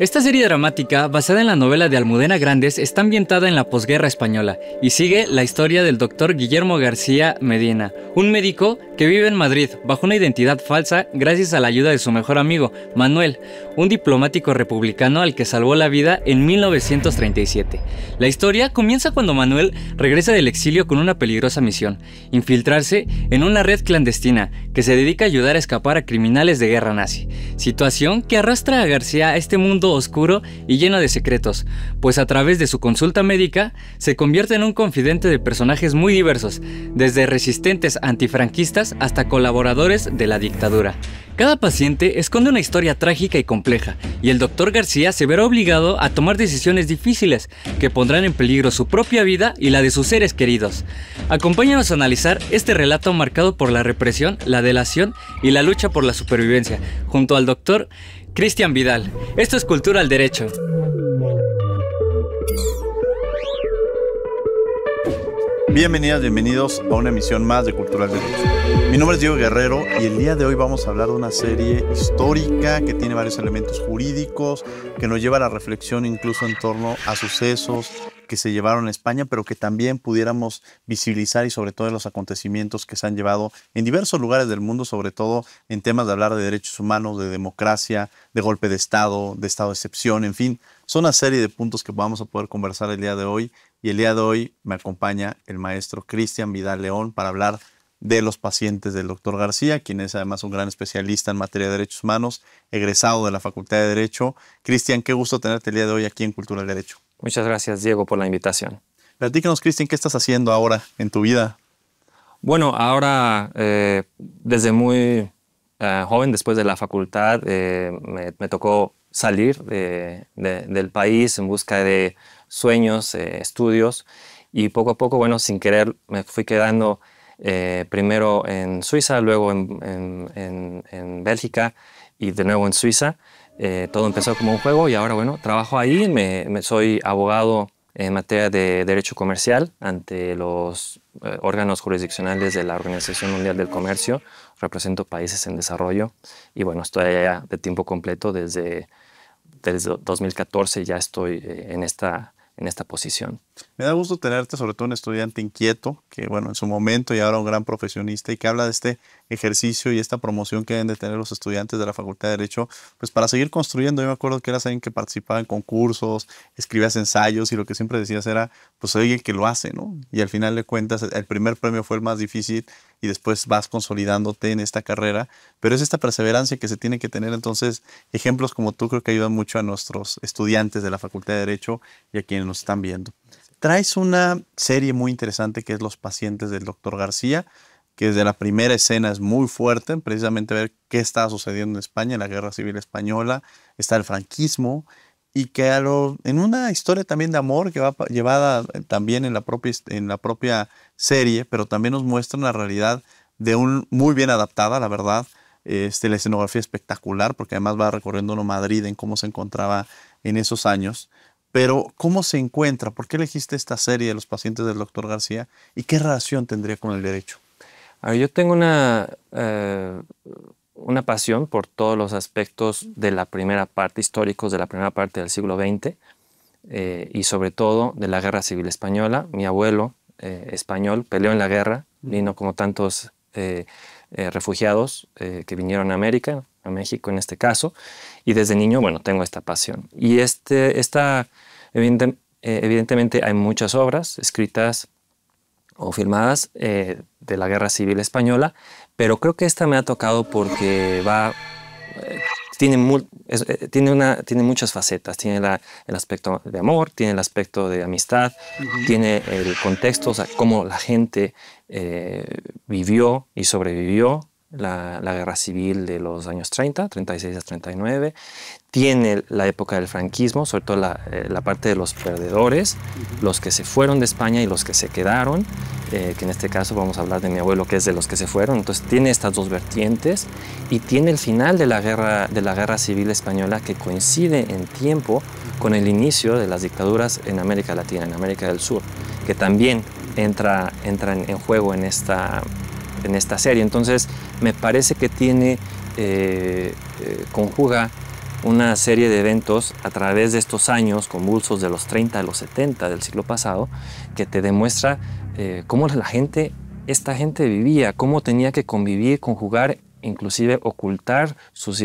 Esta serie dramática, basada en la novela de Almudena Grandes, está ambientada en la posguerra española y sigue la historia del doctor Guillermo García Medina, un médico que vive en Madrid bajo una identidad falsa gracias a la ayuda de su mejor amigo, Manuel, un diplomático republicano al que salvó la vida en 1937. La historia comienza cuando Manuel regresa del exilio con una peligrosa misión, infiltrarse en una red clandestina que se dedica a ayudar a escapar a criminales de guerra nazi, situación que arrastra a García a este mundo oscuro y lleno de secretos, pues a través de su consulta médica se convierte en un confidente de personajes muy diversos, desde resistentes antifranquistas hasta colaboradores de la dictadura. Cada paciente esconde una historia trágica y compleja, y el doctor García se verá obligado a tomar decisiones difíciles que pondrán en peligro su propia vida y la de sus seres queridos. Acompáñanos a analizar este relato marcado por la represión, la delación y la lucha por la supervivencia, junto al doctor Cristian Vidal, esto es Cultura al Derecho. Bienvenidas, bienvenidos a una emisión más de Cultura al Derecho. Mi nombre es Diego Guerrero y el día de hoy vamos a hablar de una serie histórica que tiene varios elementos jurídicos, que nos lleva a la reflexión incluso en torno a sucesos, que se llevaron a España, pero que también pudiéramos visibilizar y sobre todo los acontecimientos que se han llevado en diversos lugares del mundo, sobre todo en temas de hablar de derechos humanos, de democracia, de golpe de Estado, de Estado de excepción, en fin, son una serie de puntos que vamos a poder conversar el día de hoy. Y el día de hoy me acompaña el maestro Cristian Vidal León para hablar de los pacientes del doctor García, quien es además un gran especialista en materia de derechos humanos, egresado de la Facultad de Derecho. Cristian, qué gusto tenerte el día de hoy aquí en Cultura del Derecho. Muchas gracias, Diego, por la invitación. Platícanos, Cristian, ¿qué estás haciendo ahora en tu vida? Bueno, ahora eh, desde muy eh, joven, después de la facultad, eh, me, tocó salir del país en busca de sueños, estudios, y poco a poco, bueno, sin querer, me fui quedando primero en Suiza, luego en Bélgica y de nuevo en Suiza. Eh, todo empezó como un juego y ahora, bueno, trabajo ahí, me, soy abogado en materia de derecho comercial ante los eh, órganos jurisdiccionales de la Organización Mundial del Comercio. Represento países en desarrollo y bueno, estoy allá de tiempo completo desde, desde 2014, ya estoy eh, en, esta, en esta posición. Me da gusto tenerte, sobre todo un estudiante inquieto, que bueno, en su momento y ahora un gran profesionista y que habla de este ejercicio y esta promoción que deben de tener los estudiantes de la Facultad de Derecho, pues para seguir construyendo. Yo me acuerdo que eras alguien que participaba en concursos, escribías ensayos y lo que siempre decías era, pues soy el que lo hace, ¿no? Y al final de cuentas, el primer premio fue el más difícil y después vas consolidándote en esta carrera, pero es esta perseverancia que se tiene que tener. Entonces, ejemplos como tú creo que ayudan mucho a nuestros estudiantes de la Facultad de Derecho y a quienes nos están viendo traes una serie muy interesante que es Los pacientes del doctor García, que desde la primera escena es muy fuerte, precisamente ver qué está sucediendo en España, en la Guerra Civil Española, está el franquismo, y que en una historia también de amor que va llevada eh, también en la, propia, serie, pero también nos muestra una realidad de un muy bien adaptada, la verdad. Este, la escenografía espectacular, porque además va recorriendo uno Madrid en cómo se encontraba en esos años. Pero, ¿cómo se encuentra? ¿Por qué elegiste esta serie de los pacientes del doctor García? ¿Y qué relación tendría con el derecho? yo tengo una, eh, una pasión por todos los aspectos de la primera parte, históricos de la primera parte del siglo XX eh, y sobre todo de la Guerra Civil Española. Mi abuelo eh, español peleó en la guerra, vino como tantos refugiados que vinieron a América, a México en este caso, y desde niño, bueno, tengo esta pasión. Y este, esta, eh, evidentemente hay muchas obras escritas o filmadas eh, de la Guerra Civil Española, pero creo que esta me ha tocado porque va... Eh, tiene, tiene, una, tiene muchas facetas. Tiene el aspecto de amor, tiene el aspecto de amistad, tiene el contexto, o sea, cómo la gente vivió y sobrevivió la, guerra civil de los años 30, 36 a 39, tiene la época del franquismo, sobre todo la, eh, parte de los perdedores, los que se fueron de España y los que se quedaron, eh, que en este caso vamos a hablar de mi abuelo que es de los que se fueron, entonces tiene estas dos vertientes y tiene el final de la guerra, de la guerra civil española que coincide en tiempo con el inicio de las dictaduras en América Latina, en América del Sur, que también entra, en juego en esta en esta serie. Entonces me parece que tiene, eh, eh, conjuga una serie de eventos a través de estos años convulsos de los 30 a los 70 del siglo pasado que te demuestra eh, cómo la gente, esta gente vivía, cómo tenía que convivir, conjugar, inclusive ocultar sus,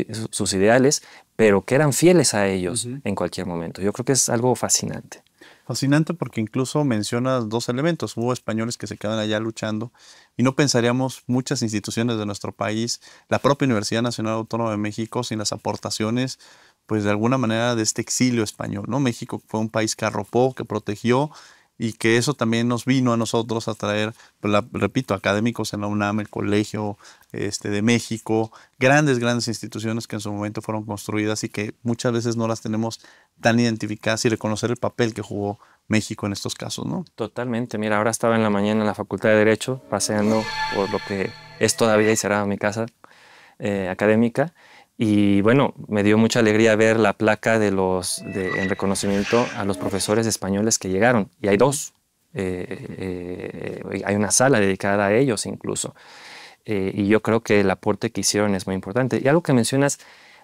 ideales, pero que eran fieles a ellos en cualquier momento. Yo creo que es algo fascinante. Fascinante porque incluso mencionas dos elementos. Hubo españoles que se quedan allá luchando y no pensaríamos muchas instituciones de nuestro país, la propia Universidad Nacional Autónoma de México, sin las aportaciones, pues de alguna manera de este exilio español, ¿no? México fue un país que arropó, que protegió y que eso también nos vino a nosotros a traer, pues, repito, académicos en la UNAM, el Colegio este, de México, grandes, grandes instituciones que en su momento fueron construidas y que muchas veces no las tenemos tan identificadas y reconocer el papel que jugó México en estos casos, ¿no? Totalmente. Mira, ahora estaba en la mañana en la Facultad de Derecho, paseando por lo que es todavía y será mi casa eh, académica, y bueno, me dio mucha alegría ver la placa de los, en reconocimiento a los profesores españoles que llegaron. Y hay dos. Eh, eh, hay una sala dedicada a ellos incluso. Eh, y yo creo que el aporte que hicieron es muy importante. Y algo que mencionas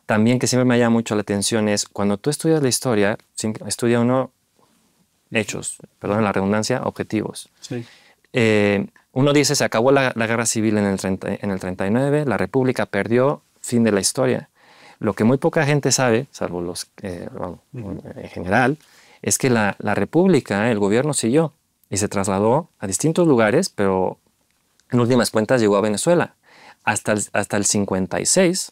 también que siempre me llama mucho la atención es cuando tú estudias la historia, estudia uno hechos, perdón la redundancia, objetivos. uno dice, se acabó la, guerra civil en el, en el 39, la República perdió, fin de la historia. Lo que muy poca gente sabe, salvo los en general, es que la, la, República, el gobierno siguió y se trasladó a distintos lugares, pero en últimas cuentas llegó a Venezuela. Hasta el, hasta el 56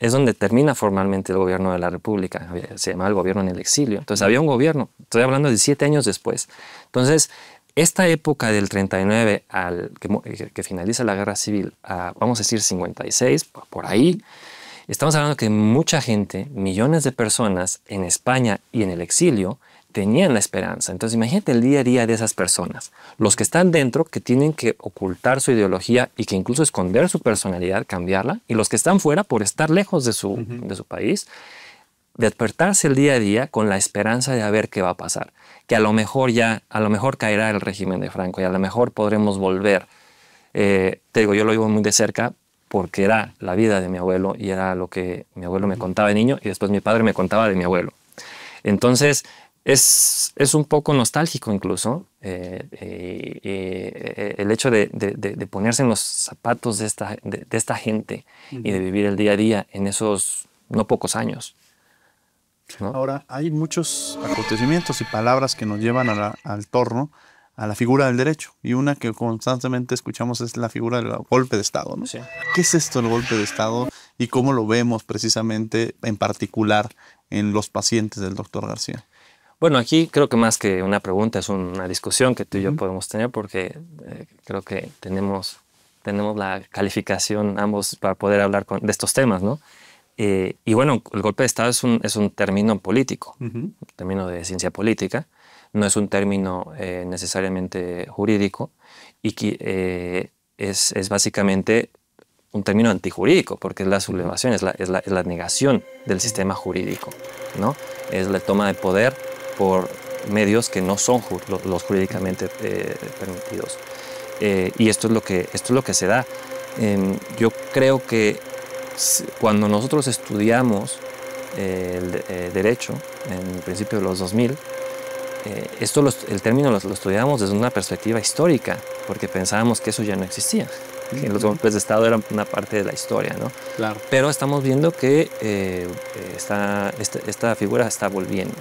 es donde termina formalmente el gobierno de la República. Se llamaba el gobierno en el exilio. Entonces había un gobierno, estoy hablando de siete años después. Entonces esta época del 39 al eh, que, finaliza la guerra civil, vamos a decir 56, por ahí, estamos hablando que mucha gente, millones de personas en España y en el exilio, tenían la esperanza. Entonces imagínate el día a día de esas personas, los que están dentro, que tienen que ocultar su ideología y que incluso esconder su personalidad, cambiarla, y los que están fuera por estar lejos de su, de su país, despertarse el día a día con la esperanza de a ver qué va a pasar, que a lo mejor ya, a lo mejor caerá el régimen de Franco y a lo mejor podremos volver. Eh, te digo, yo lo vivo muy de cerca porque era la vida de mi abuelo y era lo que mi abuelo me contaba de niño y después mi padre me contaba de mi abuelo. Entonces, es, es un poco nostálgico incluso eh, eh, el hecho de, de, ponerse en los zapatos de esta, de esta gente y de vivir el día a día en esos no pocos años. Ahora, hay muchos acontecimientos y palabras que nos llevan al torno a la figura del derecho. Y una que constantemente escuchamos es la figura del golpe de Estado. ¿no? ¿Qué es esto el golpe de Estado y cómo lo vemos precisamente en particular en los pacientes del doctor García? Bueno, aquí creo que más que una pregunta es una discusión que tú y yo podemos tener porque eh, creo que tenemos, tenemos la calificación ambos para poder hablar de estos temas, ¿no? Eh, y bueno, el golpe de Estado es un, es un término político, un término de ciencia política, no es un término eh, necesariamente jurídico y que, eh, es, es, básicamente un término antijurídico, porque es la sublevación, es la, es la, negación del sistema jurídico, ¿no? es la toma de poder por medios que no son los, jurídicamente permitidos. y esto es, lo que, esto es lo que se da. Em, yo creo que cuando nosotros estudiamos eh, el, eh, derecho en principio de los 2000, eh, esto el término lo, estudiamos desde una perspectiva histórica, porque pensábamos que eso ya no existía, los golpes de Estado eran una parte de la historia, ¿no? Claro. Pero estamos viendo que este, esta, figura está volviendo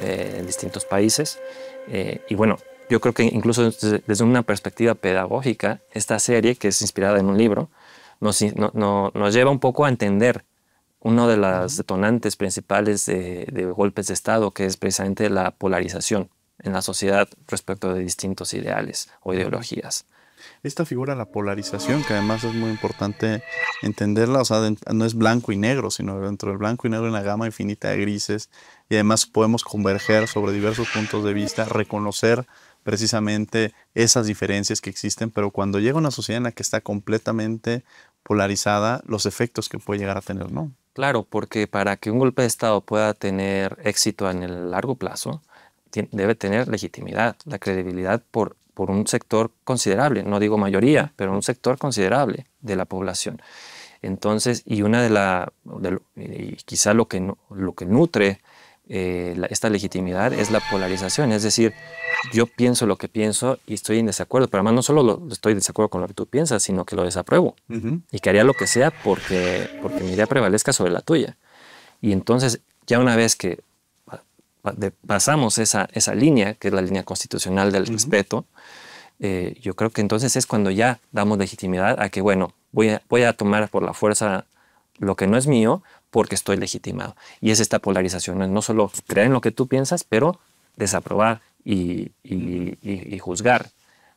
en distintos países. y bueno, yo creo que incluso desde, una perspectiva pedagógica, esta serie, que es inspirada en un libro, nos, lleva un poco a entender uno de los detonantes principales de, golpes de Estado, que es precisamente la polarización en la sociedad respecto de distintos ideales o ideologías. Esta figura, la polarización, que además es muy importante entenderla, no es blanco y negro, sino dentro del blanco y negro hay una gama infinita de grises y además podemos converger sobre diversos puntos de vista, reconocer precisamente esas diferencias que existen, pero cuando llega una sociedad en la que está completamente polarizada, los efectos que puede llegar a tener, ¿no? Claro, porque para que un golpe de Estado pueda tener éxito en el largo plazo, debe tener legitimidad, la credibilidad por, por un sector considerable, no digo mayoría, pero un sector considerable de la población. Entonces, y una de las, quizá lo que, lo que nutre eh, esta legitimidad es la polarización, es decir, yo pienso lo que pienso y estoy en desacuerdo, pero además no solo estoy en desacuerdo con lo que tú piensas, sino que lo desapruebo y que haría lo que sea porque, porque mi idea prevalezca sobre la tuya. Y entonces, ya una vez que pasamos esa, esa línea, que es la línea constitucional del respeto, eh, yo creo que entonces es cuando ya damos legitimidad a que, bueno, voy a, voy a tomar por la fuerza lo que no es mío porque estoy legitimado. Y es esta polarización, no solo creer en lo que tú piensas, pero desaprobar y, juzgar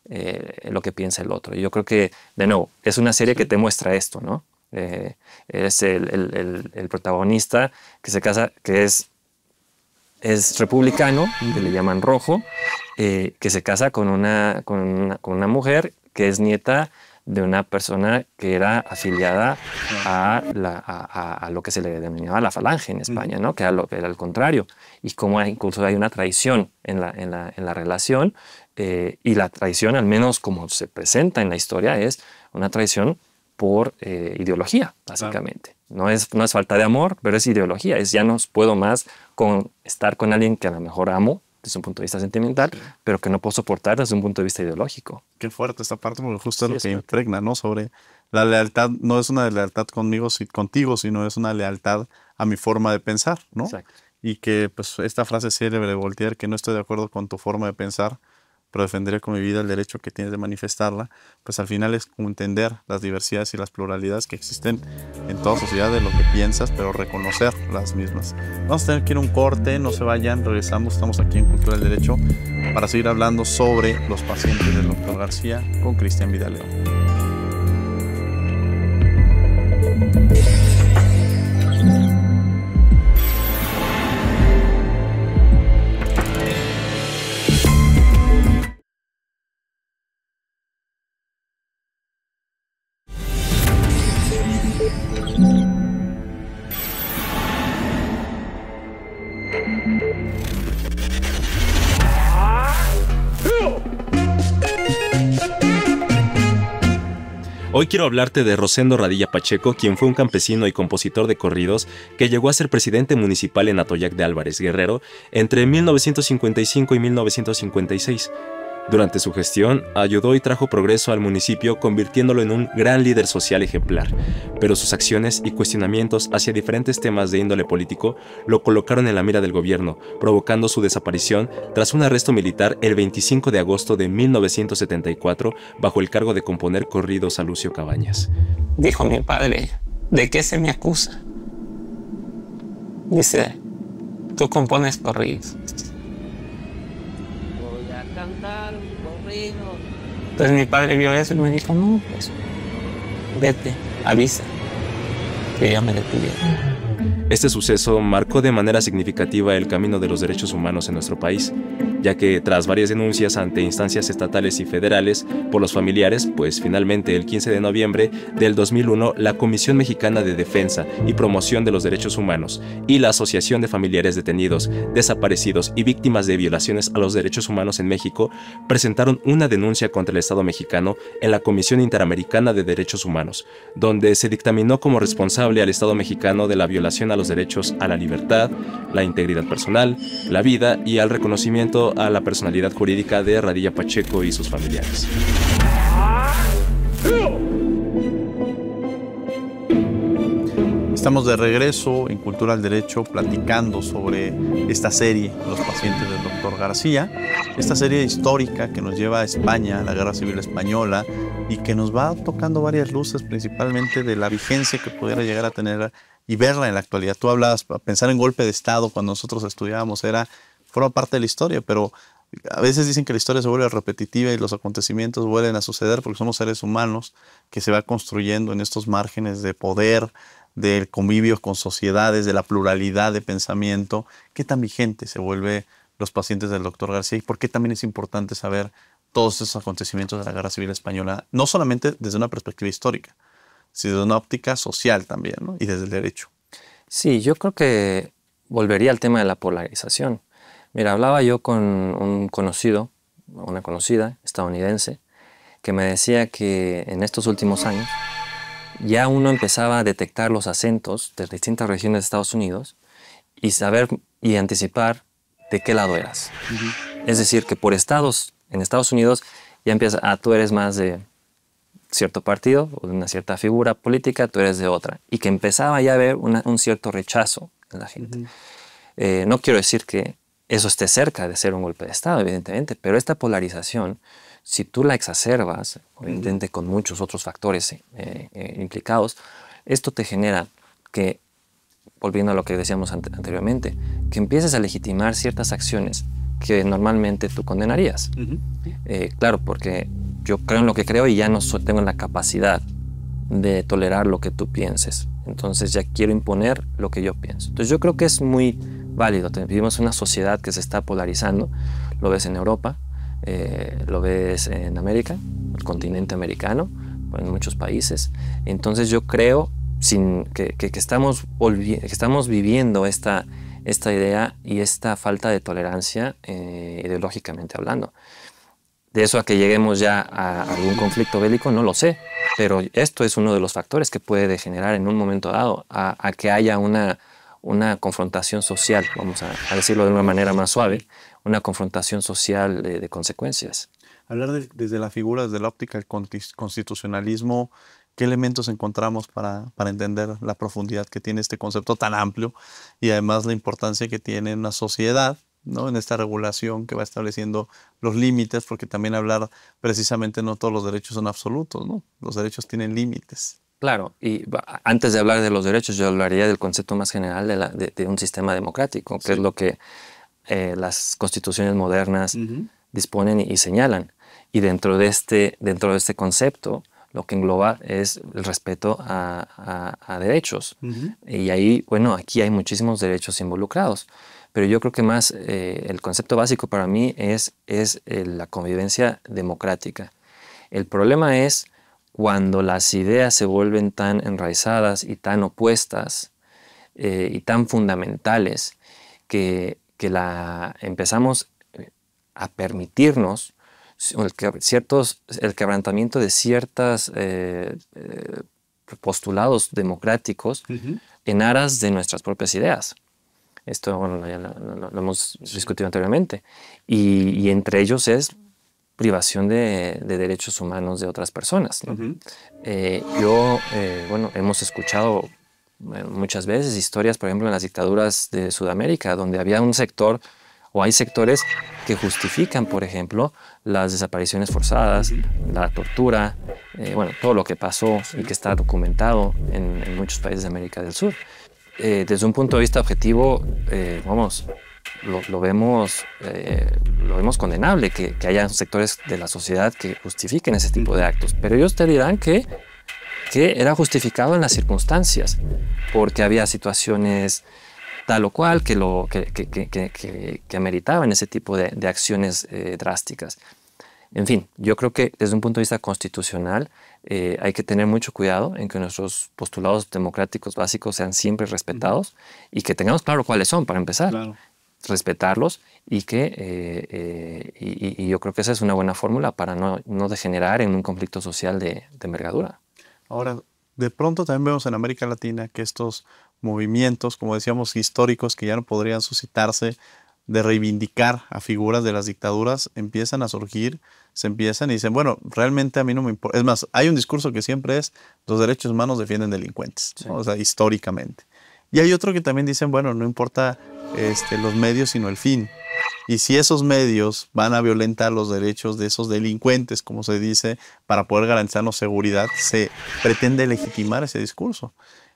eh, lo que piensa el otro. yo creo que, de nuevo, es una serie que te muestra esto, ¿no? Eh, es el, protagonista que se casa, que es, es republicano, que le llaman rojo, eh, que se casa con con una mujer que es nieta de una persona que era afiliada a, lo que se le denominaba la falange en España, ¿no? que era, lo, era el contrario, y como incluso hay una traición en la, la, en la relación, eh, y la traición, al menos como se presenta en la historia, es una traición por eh, ideología, básicamente. No, es, no es falta de amor, pero es ideología, es ya no puedo más con, estar con alguien que a lo mejor amo desde un punto de vista sentimental, pero que no puedo soportar desde un punto de vista ideológico. Qué fuerte esta parte, porque justo es lo que impregna, ¿no? Sobre la lealtad, no es una lealtad conmigo, si, contigo, sino es una lealtad a mi forma de pensar, ¿no? Exacto. Y que pues esta frase célebre de Voltaire, que no estoy de acuerdo con tu forma de pensar, pero defenderé con mi vida el derecho que tienes de manifestarla, pues al final es entender las diversidades y las pluralidades que existen en toda sociedad de lo que piensas, pero reconocer las mismas. Vamos a tener que ir a un corte, no se vayan, regresamos, estamos aquí en Cultura del Derecho para seguir hablando sobre los pacientes del doctor García con Cristian Vidaleo. Hoy quiero hablarte de Rosendo Radilla Pacheco, quien fue un campesino y compositor de corridos que llegó a ser presidente municipal en Atoyac de Álvarez Guerrero entre 1955 y 1956. Durante su gestión, ayudó y trajo progreso al municipio convirtiéndolo en un gran líder social ejemplar, pero sus acciones y cuestionamientos hacia diferentes temas de índole político lo colocaron en la mira del gobierno, provocando su desaparición tras un arresto militar el 25 de agosto de 1974 bajo el cargo de componer corridos a Lucio Cabañas. Dijo mi padre, ¿de qué se me acusa? Dice, tú compones corridos. Entonces mi padre vio eso y me dijo, no, pues vete, avisa que ya me detuvieron. Este suceso marcó de manera significativa el camino de los derechos humanos en nuestro país ya que tras varias denuncias ante instancias estatales y federales por los familiares, pues finalmente el 15 de noviembre del 2001 la Comisión Mexicana de Defensa y Promoción de los Derechos Humanos y la Asociación de Familiares Detenidos, Desaparecidos y Víctimas de Violaciones a los Derechos Humanos en México presentaron una denuncia contra el Estado mexicano en la Comisión Interamericana de Derechos Humanos, donde se dictaminó como responsable al Estado mexicano de la violación a los derechos a la libertad, la integridad personal, la vida y al reconocimiento a la personalidad jurídica de Radilla Pacheco y sus familiares. Estamos de regreso en Cultura al Derecho platicando sobre esta serie, Los pacientes del doctor García, esta serie histórica que nos lleva a España, a la Guerra Civil Española, y que nos va tocando varias luces, principalmente de la vigencia que pudiera llegar a tener y verla en la actualidad. Tú hablabas, pensar en golpe de Estado cuando nosotros estudiábamos era forma parte de la historia, pero a veces dicen que la historia se vuelve repetitiva y los acontecimientos vuelven a suceder porque somos seres humanos que se va construyendo en estos márgenes de poder, del convivio con sociedades, de la pluralidad de pensamiento. ¿Qué tan vigente se vuelve los pacientes del doctor García y por qué también es importante saber todos esos acontecimientos de la Guerra Civil Española, no solamente desde una perspectiva histórica, sino desde una óptica social también ¿no? y desde el derecho? Sí, yo creo que volvería al tema de la polarización. Mira, hablaba yo con un conocido, una conocida estadounidense, que me decía que en estos últimos años ya uno empezaba a detectar los acentos de distintas regiones de Estados Unidos y saber y anticipar de qué lado eras. Es decir, que por estados, en Estados Unidos ya empieza, ah, tú eres más de cierto partido o de una cierta figura política, tú eres de otra. Y que empezaba ya a haber un cierto rechazo en la gente. Eh, no quiero decir que eso esté cerca de ser un golpe de Estado, evidentemente, pero esta polarización, si tú la exacerbas, con muchos otros factores eh, eh, implicados, esto te genera que, volviendo a lo que decíamos anteriormente, que empieces a legitimar ciertas acciones que normalmente tú condenarías. Eh, claro, porque yo creo en lo que creo y ya no tengo la capacidad de tolerar lo que tú pienses. Entonces ya quiero imponer lo que yo pienso. Entonces yo creo que es muy válido. Vivimos una sociedad que se está polarizando. Lo ves en Europa, eh, lo ves en América, el continente americano, en muchos países. Entonces yo creo sin, que, estamos, viviendo esta, idea y esta falta de tolerancia eh, ideológicamente hablando. De eso a que lleguemos ya a algún conflicto bélico, no lo sé. Pero esto es uno de los factores que puede degenerar en un momento dado a, que haya una, confrontación social, vamos a, decirlo de una manera más suave, una confrontación social de, consecuencias. Hablar desde la figura, desde la óptica del constitucionalismo, ¿qué elementos encontramos para, entender la profundidad que tiene este concepto tan amplio y además la importancia que tiene en una sociedad en esta regulación que va estableciendo los límites, porque también hablar precisamente no todos los derechos son absolutos, los derechos tienen límites. Claro, y antes de hablar de los derechos, yo hablaría del concepto más general de, un sistema democrático, que es lo que eh, las constituciones modernas disponen y, señalan. Y dentro de, este, dentro de este concepto, lo que engloba es el respeto a, derechos. Y ahí, bueno, aquí hay muchísimos derechos involucrados pero yo creo que más eh, el concepto básico para mí es, eh, la convivencia democrática. El problema es cuando las ideas se vuelven tan enraizadas y tan opuestas eh, y tan fundamentales que, que la empezamos a permitirnos el, quebrantamiento de ciertos postulados democráticos en aras de nuestras propias ideas. Esto ya lo, hemos discutido anteriormente. Y, entre ellos es privación de, derechos humanos de otras personas. Eh, yo, eh, bueno, hemos escuchado eh, muchas veces historias, por ejemplo, en las dictaduras de Sudamérica, donde había un sector o hay sectores que justifican, por ejemplo, las desapariciones forzadas, la tortura, bueno, todo lo que pasó y que está documentado en muchos países de América del Sur. Eh, desde un punto de vista objetivo, eh, vamos, eh, lo, vemos, condenable que, haya sectores de la sociedad que justifiquen ese tipo de actos. Pero ellos te dirán que, que era justificado en las circunstancias, porque había situaciones tal o cual que, lo, que, ameritaban ese tipo de, acciones drásticas. En fin, yo creo que desde un punto de vista constitucional eh, hay que tener mucho cuidado en que nuestros postulados democráticos básicos sean siempre respetados y que tengamos claro cuáles son para empezar. respetarlos y que eh, eh, y, yo creo que esa es una buena fórmula para no, degenerar en un conflicto social de, de envergadura. Ahora, de pronto también vemos en América Latina que estos movimientos, como decíamos, históricos que ya no podrían suscitarse de reivindicar a figuras de las dictaduras empiezan a surgir se empiezan y dicen, bueno, realmente a mí no me importa. Es más, hay un discurso que siempre es, los derechos humanos defienden delincuentes, o sea, históricamente. Y hay otro que también dicen, bueno, no importa este, los medios, sino el fin. Y si esos medios van a violentar los derechos de esos delincuentes, como se dice, para poder garantizarnos seguridad, se pretende legitimar ese discurso.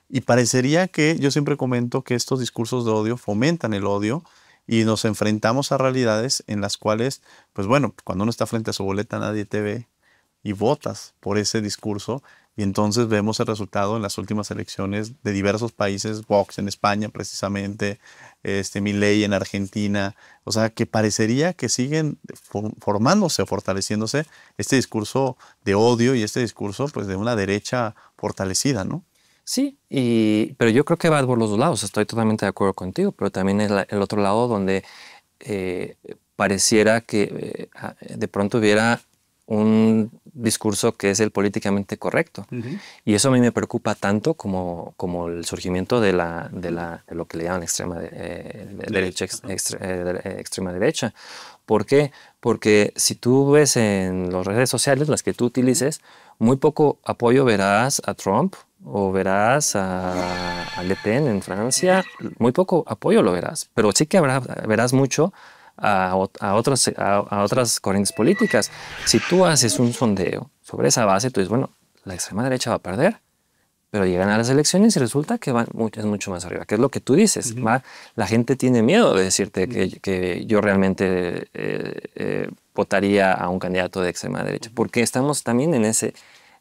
Y parecería que yo siempre comento que estos discursos de odio fomentan el odio, y nos enfrentamos a realidades en las cuales, pues bueno, cuando uno está frente a su boleta nadie te ve y votas por ese discurso y entonces vemos el resultado en las últimas elecciones de diversos países, Vox en España precisamente, este, en Argentina, o sea, que parecería que siguen formándose, o fortaleciéndose este discurso de odio y este discurso pues de una derecha fortalecida, ¿no? Sí, pero yo creo que va por los dos lados, estoy totalmente de acuerdo contigo, pero también es el otro lado donde eh, pareciera que eh, de pronto hubiera un discurso que es el políticamente correcto. Y eso a mí me preocupa tanto como, como el surgimiento de, la, de, la, lo que le llaman extrema, de, extrema derecha. ¿Por qué? Porque si tú ves en las redes sociales, las que tú utilices, muy poco apoyo verás a Trump o verás a, a, Le Pen en Francia, muy poco apoyo lo verás, pero sí que verás mucho a, a, otros, a, otras corrientes políticas. Si tú haces un sondeo sobre esa base, tú dices, bueno, la extrema derecha va a perder, pero llegan a las elecciones y resulta que van es mucho más arriba, que es lo que tú dices. la gente tiene miedo de decirte que, que yo realmente eh, eh, votaría a un candidato de extrema derecha, porque estamos también en ese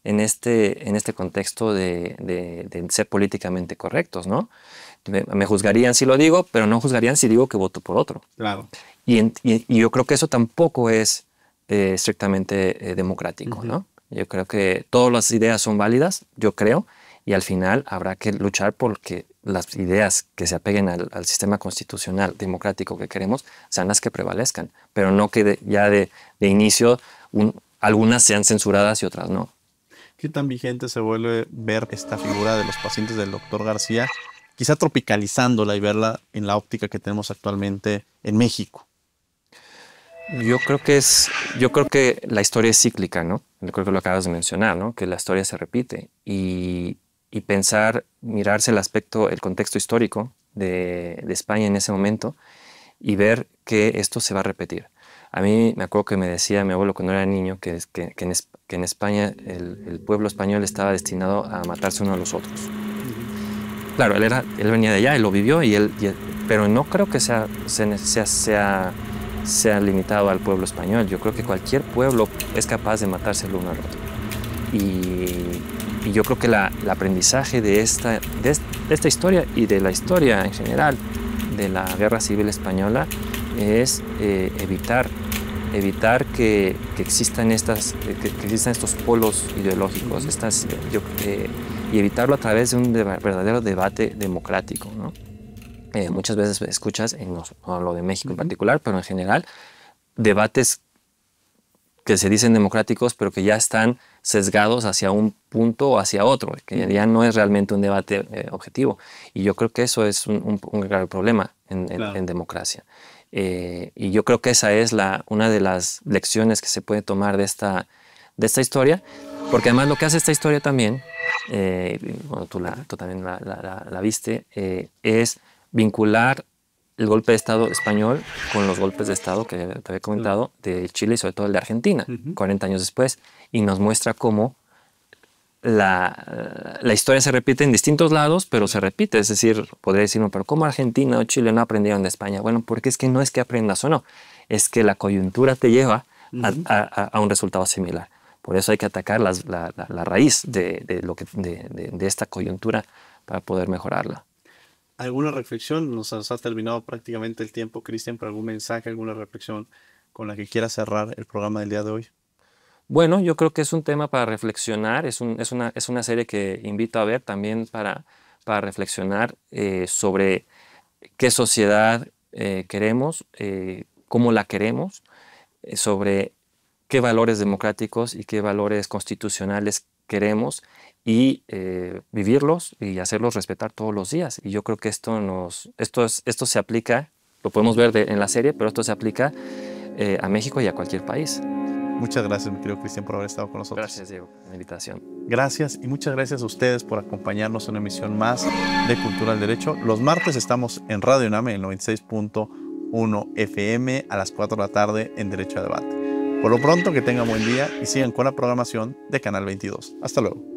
en este, en este contexto de, de, ser políticamente correctos, ¿no? Me, juzgarían si lo digo, pero no juzgarían si digo que voto por otro. Claro. Y, y, yo creo que eso tampoco es eh, estrictamente eh, democrático, ¿no? Yo creo que todas las ideas son válidas, yo creo, y al final habrá que luchar porque las ideas que se apeguen al, sistema constitucional democrático que queremos sean las que prevalezcan, pero no que ya de, de inicio algunas sean censuradas y otras no. ¿Qué tan vigente se vuelve ver esta figura de los pacientes del doctor García? Quizá tropicalizándola y verla en la óptica que tenemos actualmente en México. Yo creo que yo creo que la historia es cíclica, ¿no? creo que lo acabas de mencionar, ¿no? Que la historia se repite y, pensar, mirarse el aspecto, el contexto histórico de España en ese momento y ver que esto se va a repetir. A mí me acuerdo que me decía mi abuelo cuando era niño que, que, en, España el, pueblo español estaba destinado a matarse uno a los otros. Claro, él, era, él venía de allá, él lo vivió, y él, pero no creo que sea, sea, sea, sea, limitado al pueblo español. Yo creo que cualquier pueblo es capaz de matarse uno al otro. Y, yo creo que el aprendizaje de esta, de esta historia y de la historia en general de la guerra civil española es eh, evitar evitar que, que existan, estas, que, existan estos polos ideológicos estas, eh, y evitarlo a través de un verdadero debate democrático. Eh, muchas veces escuchas, en no hablo de México en particular, pero en general, debates que se dicen democráticos, pero que ya están sesgados hacia un punto o hacia otro, que ya no es realmente un debate eh, objetivo. Y yo creo que eso es un, un, grave problema en democracia. Eh, y yo creo que esa es la, una de las lecciones que se puede tomar de esta, de esta historia, porque además lo que hace esta historia también, eh, tú, también la, viste, eh, es vincular el golpe de Estado español con los golpes de Estado que te había comentado de Chile y sobre todo el de Argentina, 40 años después, y nos muestra cómo la, historia se repite en distintos lados, pero se repite. Es decir, podría decirme, pero ¿cómo Argentina o Chile no aprendieron de España? Bueno, porque es que no es que aprendas o no, es que la coyuntura te lleva a, un resultado similar. Por eso hay que atacar la, raíz de, lo de, esta coyuntura para poder mejorarla. ¿Alguna reflexión? Nos ha terminado prácticamente el tiempo, Cristian, pero algún mensaje, alguna reflexión con la que quiera cerrar el programa del día de hoy. Bueno, yo creo que es un tema para reflexionar, es, una, serie que invito a ver también para, reflexionar eh, sobre qué sociedad eh, queremos, eh, cómo la queremos, sobre qué valores democráticos y qué valores constitucionales queremos y vivirlos y hacerlos respetar todos los días. Y yo creo que esto, esto, se aplica, lo podemos ver en la serie, pero esto se aplica a México y a cualquier país. Muchas gracias, mi querido Cristian, por haber estado con nosotros. Gracias, Diego, la invitación. Gracias y muchas gracias a ustedes por acompañarnos en una emisión más de Cultura al Derecho. Los martes estamos en Radio Uname, en 96.1 FM, a las 4 de la tarde en Derecho a Debate. Por lo pronto, que tengan buen día y sigan con la programación de Canal 22. Hasta luego.